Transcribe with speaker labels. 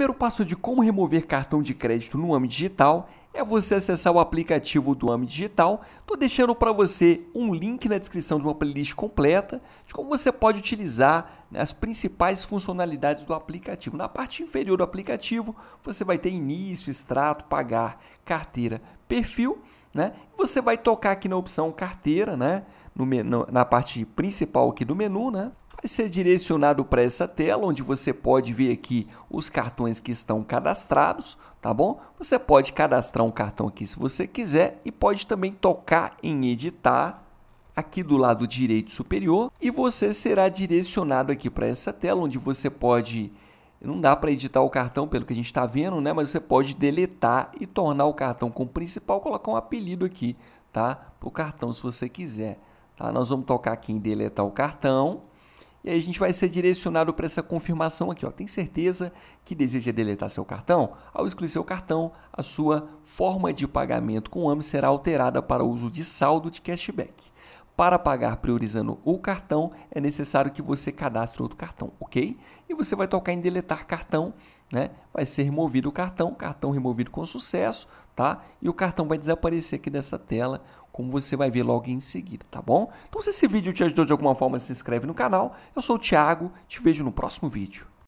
Speaker 1: primeiro passo de como remover cartão de crédito no AME Digital é você acessar o aplicativo do AME Digital. Estou deixando para você um link na descrição de uma playlist completa de como você pode utilizar né, as principais funcionalidades do aplicativo. Na parte inferior do aplicativo, você vai ter início, extrato, pagar, carteira, perfil. Né? Você vai tocar aqui na opção carteira, né? No, na parte principal aqui do menu, né? vai ser direcionado para essa tela, onde você pode ver aqui os cartões que estão cadastrados, tá bom? Você pode cadastrar um cartão aqui se você quiser e pode também tocar em editar aqui do lado direito superior e você será direcionado aqui para essa tela, onde você pode... Não dá para editar o cartão pelo que a gente está vendo, né? Mas você pode deletar e tornar o cartão como principal, colocar um apelido aqui, tá? Para o cartão se você quiser. Tá? Nós vamos tocar aqui em deletar o cartão. E aí a gente vai ser direcionado para essa confirmação aqui. Ó. Tem certeza que deseja deletar seu cartão? Ao excluir seu cartão, a sua forma de pagamento com o AME será alterada para o uso de saldo de cashback. Para pagar priorizando o cartão, é necessário que você cadastre outro cartão, ok? você vai tocar em deletar cartão, né? Vai ser removido o cartão, cartão removido com sucesso, tá? E o cartão vai desaparecer aqui dessa tela, como você vai ver logo em seguida, tá bom? Então se esse vídeo te ajudou de alguma forma, se inscreve no canal. Eu sou o Thiago, te vejo no próximo vídeo.